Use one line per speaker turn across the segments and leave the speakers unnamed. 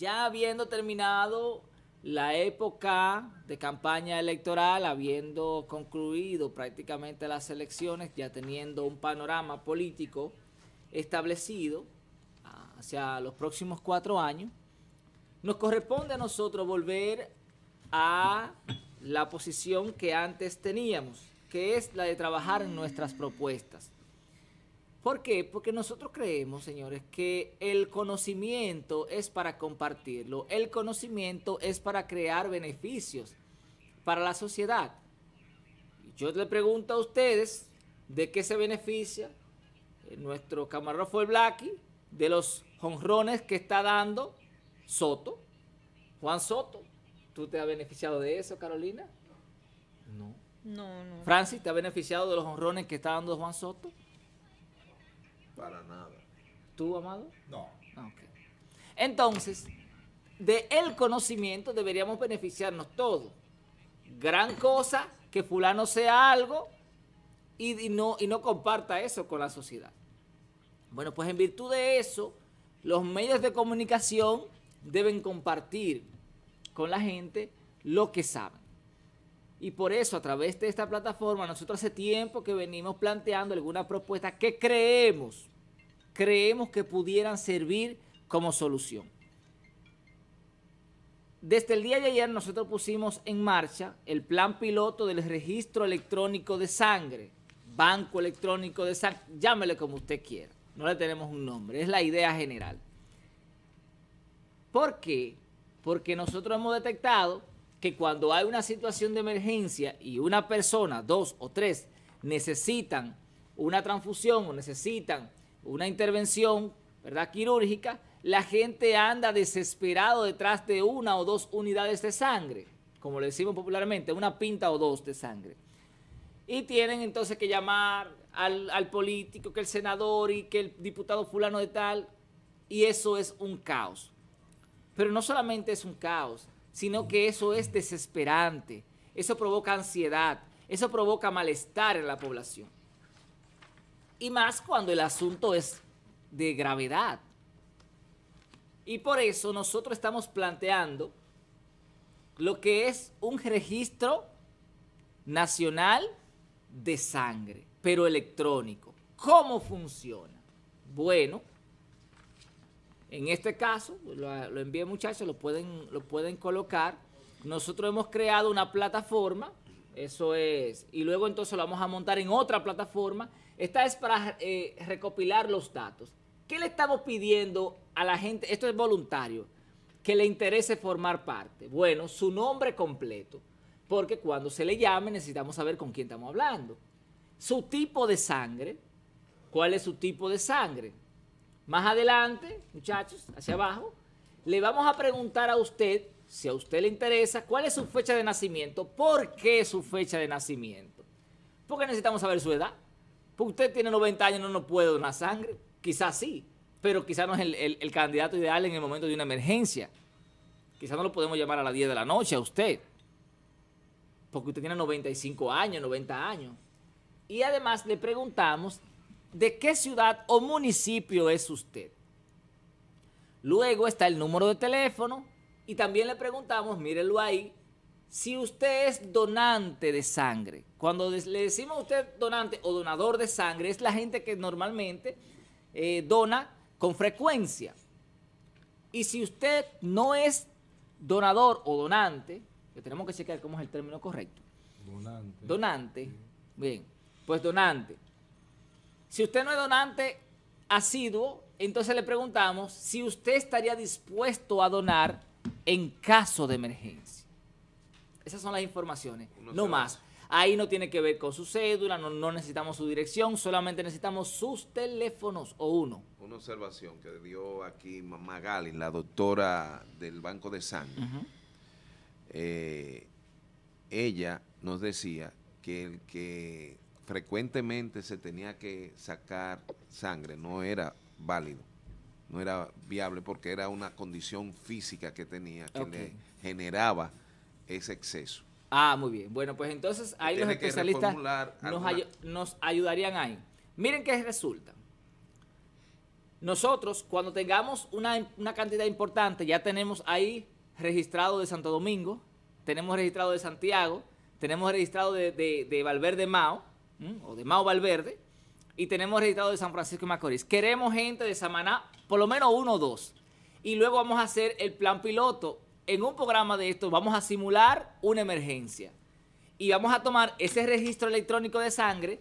ya habiendo terminado la época de campaña electoral, habiendo concluido prácticamente las elecciones, ya teniendo un panorama político establecido ah, hacia los próximos cuatro años, nos corresponde a nosotros volver a la posición que antes teníamos, que es la de trabajar en nuestras propuestas. ¿Por qué? Porque nosotros creemos, señores, que el conocimiento es para compartirlo, el conocimiento es para crear beneficios para la sociedad. Yo le pregunto a ustedes de qué se beneficia eh, nuestro camarógrafo el Blacky de los jonrones que está dando Soto, Juan Soto. ¿Tú te has beneficiado de eso, Carolina? No. No, no. Francis, ¿te ha beneficiado de los honrones que está dando Juan Soto? Para nada. ¿Tú, Amado? No. Ah, Entonces, de el conocimiento deberíamos beneficiarnos todos. Gran cosa que fulano sea algo y, no, y no comparta eso con la sociedad. Bueno, pues en virtud de eso, los medios de comunicación deben compartir con la gente lo que saben. Y por eso, a través de esta plataforma, nosotros hace tiempo que venimos planteando algunas propuestas que creemos, creemos que pudieran servir como solución. Desde el día de ayer nosotros pusimos en marcha el plan piloto del registro electrónico de sangre, banco electrónico de sangre, llámele como usted quiera, no le tenemos un nombre, es la idea general. ¿Por qué? Porque nosotros hemos detectado que cuando hay una situación de emergencia y una persona, dos o tres, necesitan una transfusión o necesitan una intervención ¿verdad? quirúrgica, la gente anda desesperado detrás de una o dos unidades de sangre, como le decimos popularmente, una pinta o dos de sangre. Y tienen entonces que llamar al, al político, que el senador y que el diputado fulano de tal, y eso es un caos. Pero no solamente es un caos, sino que eso es desesperante, eso provoca ansiedad, eso provoca malestar en la población. Y más cuando el asunto es de gravedad. Y por eso nosotros estamos planteando lo que es un registro nacional de sangre, pero electrónico. ¿Cómo funciona? Bueno, en este caso, pues, lo, lo envié muchachos, lo pueden, lo pueden colocar. Nosotros hemos creado una plataforma, eso es, y luego entonces lo vamos a montar en otra plataforma. Esta es para eh, recopilar los datos. ¿Qué le estamos pidiendo a la gente? Esto es voluntario, que le interese formar parte. Bueno, su nombre completo, porque cuando se le llame necesitamos saber con quién estamos hablando. Su tipo de sangre, ¿cuál es su tipo de sangre? Más adelante, muchachos, hacia abajo, le vamos a preguntar a usted, si a usted le interesa, cuál es su fecha de nacimiento, por qué su fecha de nacimiento. Porque necesitamos saber su edad. Porque usted tiene 90 años, no nos puede donar sangre. Quizás sí, pero quizás no es el, el candidato ideal en el momento de una emergencia. Quizás no lo podemos llamar a las 10 de la noche a usted. Porque usted tiene 95 años, 90 años. Y además le preguntamos de qué ciudad o municipio es usted. Luego está el número de teléfono y también le preguntamos, mírenlo ahí, si usted es donante de sangre. Cuando le decimos a usted donante o donador de sangre, es la gente que normalmente eh, dona con frecuencia. Y si usted no es donador o donante, que tenemos que checar cómo es el término correcto. Donante. Donante. Bien, pues donante. Si usted no es donante asiduo, entonces le preguntamos si usted estaría dispuesto a donar en caso de emergencia. Esas son las informaciones, no más. Ahí no tiene que ver con su cédula, no, necesitamos su dirección, solamente necesitamos sus teléfonos o
uno. Una observación que dio aquí Magali, la doctora del Banco de Sangre. Eh, ella nos decía que el que frecuentemente se tenía que sacar sangre, no era válido, no era viable porque era una condición física que tenía que le generaba ese exceso. Ah, muy bien. Bueno, pues entonces
ahí los especialistas nos, ayudarían ahí. Miren qué resulta. Nosotros, cuando tengamos una, cantidad importante, ya tenemos ahí registrado de Santo Domingo, tenemos registrado de Santiago, tenemos registrado de Valverde Mao, o de Mao Valverde, y tenemos registrado de San Francisco y Macorís. Queremos gente de Samaná, por lo menos uno o dos. Y luego vamos a hacer el plan piloto. En un programa de esto vamos a simular una emergencia. Y vamos a tomar ese registro electrónico de sangre.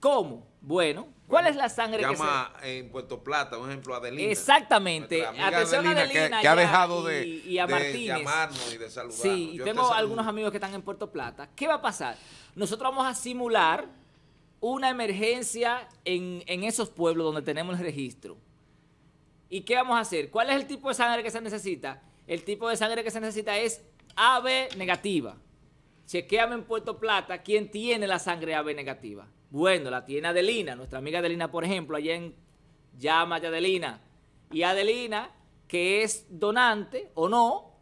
¿Cómo? Bueno, ¿Cuál es la sangre que que llama
eh, en Puerto Plata, un ejemplo, Adelina.
Exactamente. Atención Adelina, Adelina que, ha dejado de, y de llamarnos y de saludarnos. Sí, y tengo algunos amigos que están en Puerto Plata. ¿Qué va a pasar? Nosotros vamos a simular una emergencia en, esos pueblos donde tenemos el registro. ¿Y qué vamos a hacer? ¿Cuál es el tipo de sangre que se necesita? El tipo de sangre que se necesita es AB negativa. Chequeame en Puerto Plata quién tiene la sangre AB negativa bueno, la tiene Adelina, nuestra amiga Adelina, por ejemplo, allá en Llama Adelina. Y Adelina, que es donante o no,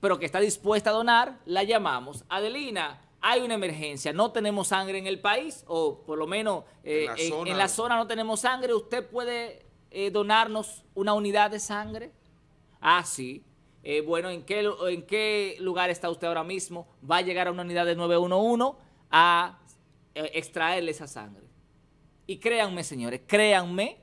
pero que está dispuesta a donar, la llamamos. Adelina, hay una emergencia, no tenemos sangre en el país, o por lo menos eh, en, la zona no tenemos sangre, ¿usted puede eh, donarnos una unidad de sangre? Ah, sí. Eh, bueno, ¿en qué, ¿en qué lugar está usted ahora mismo? Va a llegar a una unidad de 911 a eh, extraerle esa sangre. Y créanme, señores, créanme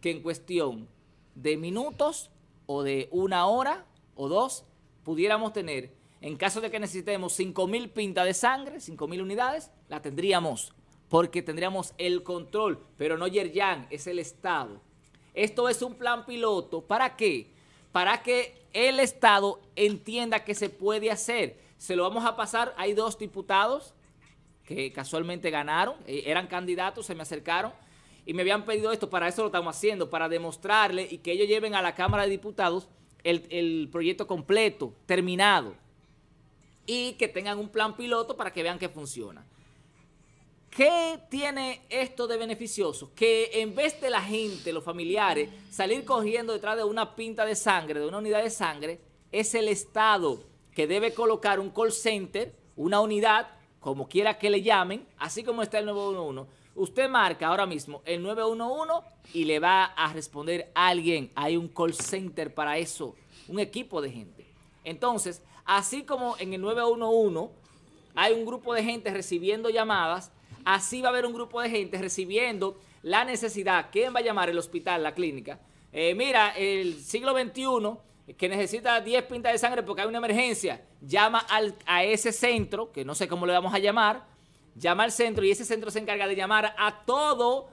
que en cuestión de minutos o de una hora o dos, pudiéramos tener, en caso de que necesitemos 5.000 pintas de sangre, 5.000 unidades, la tendríamos, porque tendríamos el control, pero no Yerjan, es el Estado. Esto es un plan piloto, ¿para qué? Para que el Estado entienda que se puede hacer. Se lo vamos a pasar, hay dos diputados casualmente ganaron, eh, eran candidatos, se me acercaron y me habían pedido esto, para eso lo estamos haciendo, para demostrarle y que ellos lleven a la Cámara de Diputados el, el proyecto completo, terminado, y que tengan un plan piloto para que vean que funciona. ¿Qué tiene esto de beneficioso? Que en vez de la gente, los familiares, salir cogiendo detrás de una pinta de sangre, de una unidad de sangre, es el Estado que debe colocar un call center, una unidad como quiera que le llamen, así como está el 911, usted marca ahora mismo el 911 y le va a responder a alguien. Hay un call center para eso, un equipo de gente. Entonces, así como en el 911 hay un grupo de gente recibiendo llamadas, así va a haber un grupo de gente recibiendo la necesidad. ¿Quién va a llamar? El hospital, la clínica. Eh, mira, el siglo XXI que necesita 10 pintas de sangre porque hay una emergencia, llama a ese centro, que no sé cómo le vamos a llamar, llama al centro y ese centro se encarga de llamar a todo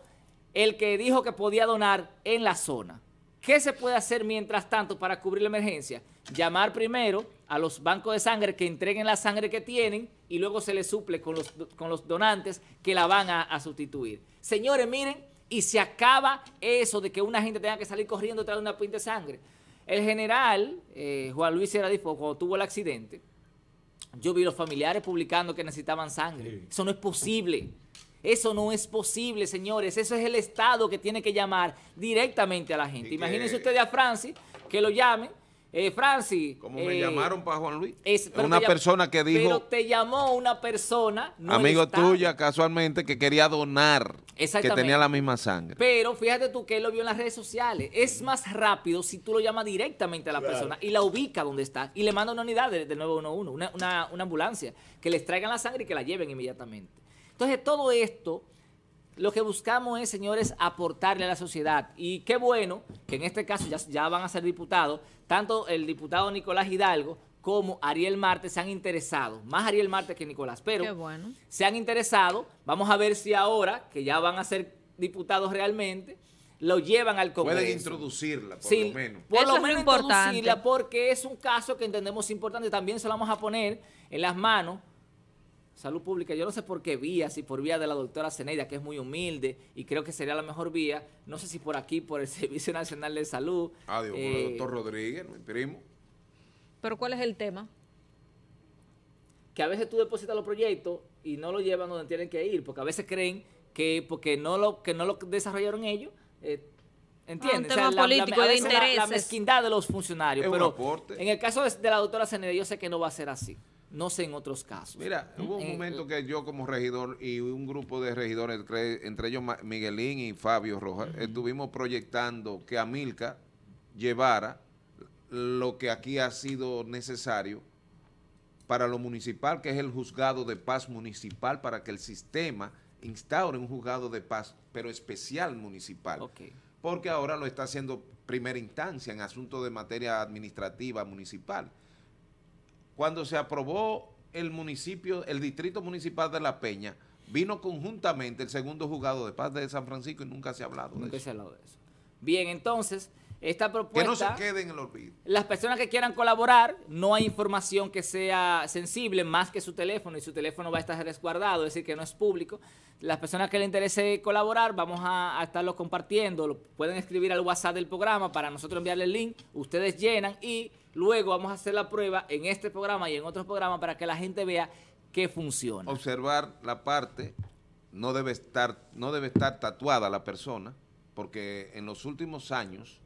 el que dijo que podía donar en la zona. ¿Qué se puede hacer mientras tanto para cubrir la emergencia? Llamar primero a los bancos de sangre que entreguen la sangre que tienen y luego se les suple con los, con los donantes que la van a, sustituir. Señores, miren, y se acaba eso de que una gente tenga que salir corriendo detrás de una pinta de sangre. El general eh, Juan Luis era cuando tuvo el accidente, yo vi los familiares publicando que necesitaban sangre. Eso no es posible. Eso no es posible, señores. Eso es el Estado que tiene que llamar directamente a la gente. Imagínense ustedes a Francis que lo llame eh, Francis. Como me eh, llamaron para Juan Luis. Es, una persona que dijo. Pero te llamó una persona. No amigo tuya,
casualmente, que quería donar. Que tenía la misma sangre.
Pero fíjate tú que él lo vio en las redes sociales. Es más rápido si tú lo llamas directamente a la persona y la ubica donde está y le manda una unidad del de 911, una, una ambulancia, que les traigan la sangre y que la lleven inmediatamente. Entonces, todo esto lo que buscamos es, señores, aportarle a la sociedad. Y qué bueno que en este caso ya, van a ser diputados, tanto el diputado Nicolás Hidalgo como Ariel Marte se han interesado, más Ariel Marte que Nicolás, pero se han interesado. Vamos a ver si ahora, que ya van a ser diputados realmente, lo llevan al Congreso. Pueden introducirla, por lo menos. Por lo menos introducirla porque es un caso que entendemos importante. También se lo vamos a poner en las manos Salud Pública, yo no sé por qué vía, si por vía de la doctora Ceneida, que es muy humilde y creo que sería la mejor vía, no sé si por aquí, por el Servicio Nacional de Salud.
Ah, el eh, doctor Rodríguez, mi
primo. Pero ¿cuál es el tema? Que a veces tú depositas los proyectos y no lo llevan donde tienen que ir, porque a veces creen que porque no lo, que no lo desarrollaron ellos, eh, ¿Entiendes? Ah, un tema político la, de intereses. La, mezquindad de los funcionarios. pero en el caso de, la doctora Zeneida, yo sé que no va a ser así. No sé en otros casos. Mira,
hubo un momento que yo como regidor y un grupo de regidores, entre ellos Miguelín y Fabio Rojas, estuvimos proyectando que Amilca llevara lo que aquí ha sido necesario para lo municipal, que es el juzgado de paz municipal, para que el sistema instaure un juzgado de paz, pero especial municipal. Porque ahora lo está haciendo primera instancia en asunto de materia administrativa municipal cuando se aprobó el municipio, el distrito municipal de La Peña, vino conjuntamente el segundo juzgado de paz de San Francisco y nunca se ha hablado de eso. Nunca se ha hablado de eso. Bien,
entonces, esta propuesta... Que no se
quede en el olvido. Las
personas que quieran colaborar, no hay información que sea sensible más que su teléfono y su teléfono va a estar resguardado, es decir, que no es público. Las personas que le interese colaborar, vamos a, estarlo compartiendo, pueden escribir al WhatsApp del programa para nosotros enviarle el link, ustedes llenan y Luego vamos a hacer la prueba en este programa y en otros programas para que la gente vea
que funciona. Observar la parte, no debe estar, no debe estar tatuada la persona, porque en los últimos años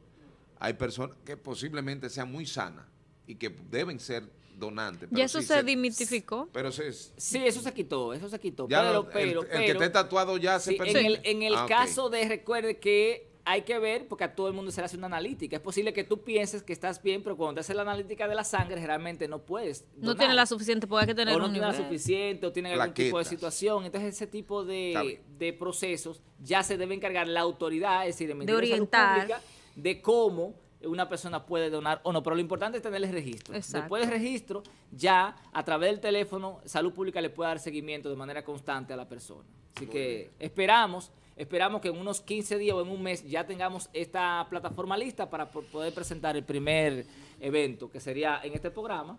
hay personas que posiblemente sean muy sanas y que deben ser donantes. ¿Y eso se,
dimitificó?
Pero se, sí, eso se quitó, eso se quitó. pero, el, que esté tatuado ya se sí, En el, ah, caso
de, recuerde que hay que ver, porque a todo el mundo se le hace una analítica. Es posible que tú pienses que estás bien, pero cuando te haces la analítica de la sangre, generalmente no puedes. No tiene la suficiente, porque que tener o no tiene la suficiente, o tiene algún tipo de situación. Entonces, ese tipo de, de, procesos ya se debe encargar la autoridad, es decir, de, orientar. De, Salud Pública, de cómo una persona puede donar o no, pero lo importante es tener el registro. Después del registro, ya a través del teléfono, Salud Pública le puede dar seguimiento de manera constante a la persona. Así que esperamos Esperamos que en unos 15 días o en un mes ya tengamos esta plataforma lista para poder presentar el primer evento, que sería en este programa.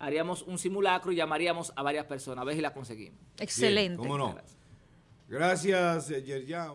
Haríamos un simulacro y llamaríamos a varias personas, a ver si la conseguimos.
Excelente. Gracias, Yerjan.